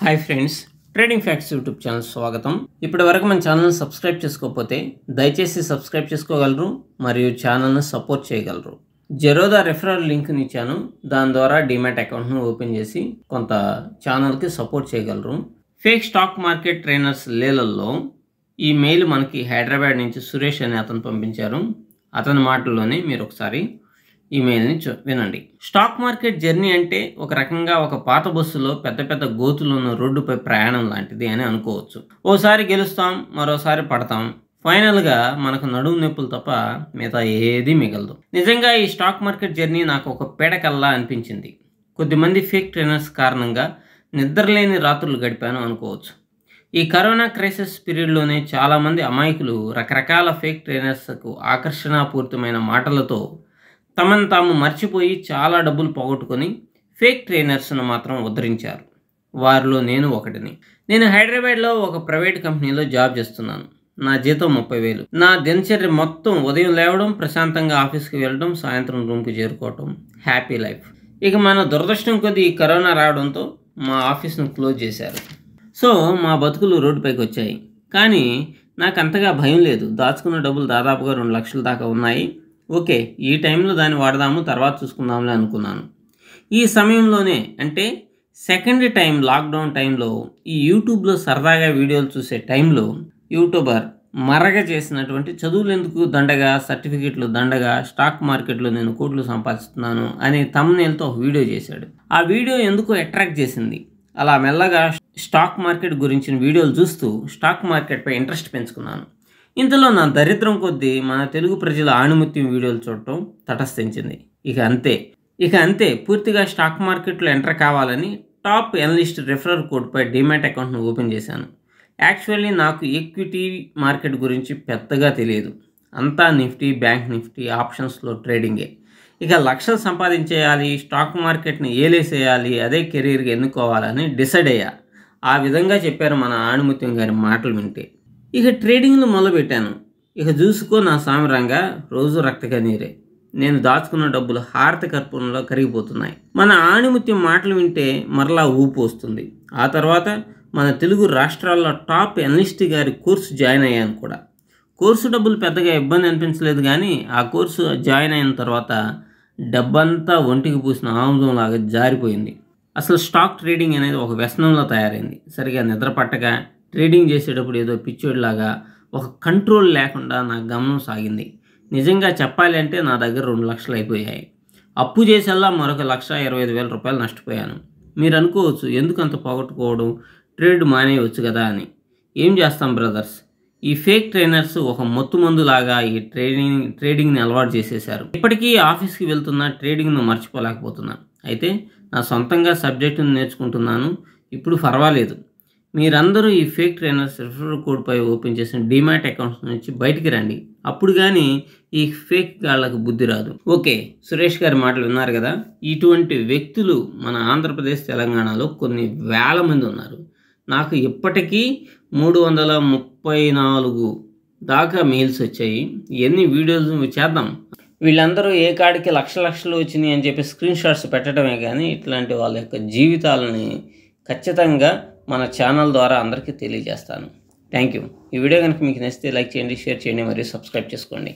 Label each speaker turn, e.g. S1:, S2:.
S1: hi friends trading facts YouTube channel స్వాగతం ఇప్పటి వరకు మన ఛానల్ సబ్స్క్రైబ్ చేసుకోకపోతే దయచేసి సబ్స్క్రైబ్ చేసుకోగలరు మరియు ఛానల్ను సపోర్ట్ చేయగలరు జెరోదా రెఫరల్ లింక్ని ఇచ్చాను దాని ద్వారా డిమాట్ అకౌంట్ను ఓపెన్ చేసి కొంత ఛానల్కి సపోర్ట్ చేయగలరు ఫేక్ స్టాక్ మార్కెట్ ట్రైనర్స్ లేలల్లో ఈ మెయిల్ మనకి హైదరాబాద్ నుంచి సురేష్ అనే అతను పంపించారు అతని మాటల్లోనే మీరు ఒకసారి ఈమెయిల్ని వినండి స్టాక్ మార్కెట్ జర్నీ అంటే ఒక రకంగా ఒక పాత బస్సులో పెద్ద పెద్ద గోతులు ఉన్న రోడ్డుపై ప్రయాణం లాంటిది అని అనుకోవచ్చు ఓసారి గెలుస్తాం మరోసారి పడతాం ఫైనల్గా మనకు నడుము నొప్పులు తప్ప మిగతా ఏది మిగలదు నిజంగా ఈ స్టాక్ మార్కెట్ జర్నీ నాకు ఒక పేడకల్లా అనిపించింది కొద్దిమంది ఫేక్ ట్రైనర్స్ కారణంగా నిద్రలేని రాత్రులు గడిపాను అనుకోవచ్చు ఈ కరోనా క్రైసిస్ పీరియడ్లోనే చాలామంది అమాయకులు రకరకాల ఫేక్ ట్రైనర్స్కు ఆకర్షణాపూరితమైన మాటలతో తమను తాము మర్చిపోయి చాలా డబ్బులు పోగొట్టుకొని ఫేక్ ట్రైనర్స్ను మాత్రం ఉద్ధరించారు వారిలో నేను ఒకటిని నేను హైదరాబాద్లో ఒక ప్రైవేట్ కంపెనీలో జాబ్ చేస్తున్నాను నా జీతం ముప్పై వేలు నా దినచర్య మొత్తం ఉదయం లేవడం ప్రశాంతంగా ఆఫీస్కి వెళ్ళడం సాయంత్రం రూమ్కి చేరుకోవటం హ్యాపీ లైఫ్ ఇక మన దురదృష్టం కొద్దీ ఈ కరోనా రావడంతో మా ఆఫీస్ను క్లోజ్ చేశారు సో మా బతుకులు రోడ్డుపైకి వచ్చాయి కానీ నాకు అంతగా భయం లేదు దాచుకున్న డబ్బులు దాదాపుగా రెండు లక్షల దాకా ఉన్నాయి ఓకే ఈ టైంలో దాన్ని వాడదాము తర్వాత చూసుకుందాంలే అనుకున్నాను ఈ సమయంలోనే అంటే సెకండ్ టైం లాక్డౌన్ టైంలో ఈ యూట్యూబ్లో సరదాగా వీడియోలు చూసే టైంలో యూట్యూబర్ మరగ చేసినటువంటి చదువులు ఎందుకు దండగా సర్టిఫికెట్లు దండగా స్టాక్ మార్కెట్లో నేను కోట్లు సంపాదిస్తున్నాను అనే తమ్నేల్తో ఒక వీడియో చేశాడు ఆ వీడియో ఎందుకు అట్రాక్ట్ చేసింది అలా మెల్లగా స్టాక్ మార్కెట్ గురించిన వీడియోలు చూస్తూ స్టాక్ మార్కెట్పై ఇంట్రెస్ట్ పెంచుకున్నాను ఇంతలో నా దరిద్రం కొద్దీ మన తెలుగు ప్రజల ఆణిముత్యం వీడియోలు చూడటం తటస్థించింది ఇక అంతే ఇక అంతే పూర్తిగా స్టాక్ మార్కెట్లో ఎంటర్ కావాలని టాప్ ఎనలిస్ట్ రెఫరల్ కోడ్పై డిమాట్ అకౌంట్ను ఓపెన్ చేశాను యాక్చువల్లీ నాకు ఈక్విటీ మార్కెట్ గురించి పెద్దగా తెలియదు అంతా నిఫ్టీ బ్యాంక్ నిఫ్టీ ఆప్షన్స్లో ట్రేడింగే ఇక లక్షలు సంపాదించేయాలి స్టాక్ మార్కెట్ని ఏలేసేయాలి అదే కెరీర్గా ఎన్నుకోవాలని డిసైడ్ అయ్యా ఆ విధంగా చెప్పారు మన ఆణిముత్యం గారి మాటలు వింటే ఇక ట్రేడింగ్లు మొదలుపెట్టాను ఇక చూసుకో నా సామరంగా రోజు రక్తగా నీరే నేను దాచుకున్న డబ్బులు హారత కర్పూరంలో కరిగిపోతున్నాయి మన ఆణిముత్యం మాటలు వింటే మరలా ఊపు వస్తుంది ఆ తర్వాత మన తెలుగు రాష్ట్రాల్లో టాప్ ఎనలిస్ట్ గారి కోర్సు జాయిన్ అయ్యాను కూడా కోర్సు డబ్బులు పెద్దగా ఇబ్బంది అనిపించలేదు కానీ ఆ కోర్సు జాయిన్ అయిన తర్వాత డబ్బంతా ఒంటికి పూసిన ఆముదంలాగా జారిపోయింది అసలు స్టాక్ ట్రేడింగ్ అనేది ఒక వ్యసనంలో తయారైంది సరిగా నిద్ర పట్టగా ట్రేడింగ్ చేసేటప్పుడు ఏదో పిచ్చోడిలాగా ఒక కంట్రోల్ లేకుండా నా గమనం సాగింది నిజంగా చెప్పాలి అంటే నా దగ్గర రెండు లక్షలు అయిపోయాయి అప్పు చేసేలా మరొక లక్ష ఇరవై ఐదు వేల రూపాయలు నష్టపోయాను మీరు అనుకోవచ్చు ఎందుకు అంత పోగొట్టుకోవడం ట్రేడ్ మానేయవచ్చు కదా అని ఏం చేస్తాం బ్రదర్స్ ఈ ఫేక్ ట్రైనర్స్ ఒక మత్తు మందులాగా ఈ ట్రేడింగ్ ట్రేడింగ్ని అలవాటు చేసేశారు ఇప్పటికీ ఆఫీస్కి వెళ్తున్న ట్రేడింగ్ను మర్చిపోలేకపోతున్నాను అయితే నా సొంతంగా సబ్జెక్టును నేర్చుకుంటున్నాను ఇప్పుడు పర్వాలేదు మీరందరూ ఈ ఫేక్ ట్రైనర్స్ రిఫరల్ కోడ్పై ఓపెన్ చేసిన డిమాట్ అకౌంట్స్ నుంచి బయటికి రండి అప్పుడు కానీ ఈ ఫేక్ వాళ్ళకు బుద్ధి రాదు ఓకే సురేష్ గారి మాటలు విన్నారు కదా ఇటువంటి వ్యక్తులు మన ఆంధ్రప్రదేశ్ తెలంగాణలో కొన్ని వేల మంది ఉన్నారు నాకు ఇప్పటికీ మూడు వందల ముప్పై నాలుగు దాకా మెయిల్స్ వచ్చాయి ఎన్ని వీడియోస్ చేద్దాం వీళ్ళందరూ ఏ కాడికి లక్ష లక్షలు వచ్చినాయి అని చెప్పి స్క్రీన్ షాట్స్ పెట్టడమే కానీ ఇట్లాంటి వాళ్ళ యొక్క జీవితాలని ఖచ్చితంగా మన ఛానల్ ద్వారా అందరికీ తెలియజేస్తాను థ్యాంక్ యూ ఈ వీడియో కనుక మీకు నచ్చితే లైక్ చేయండి షేర్ చేయండి మరియు సబ్స్క్రైబ్ చేసుకోండి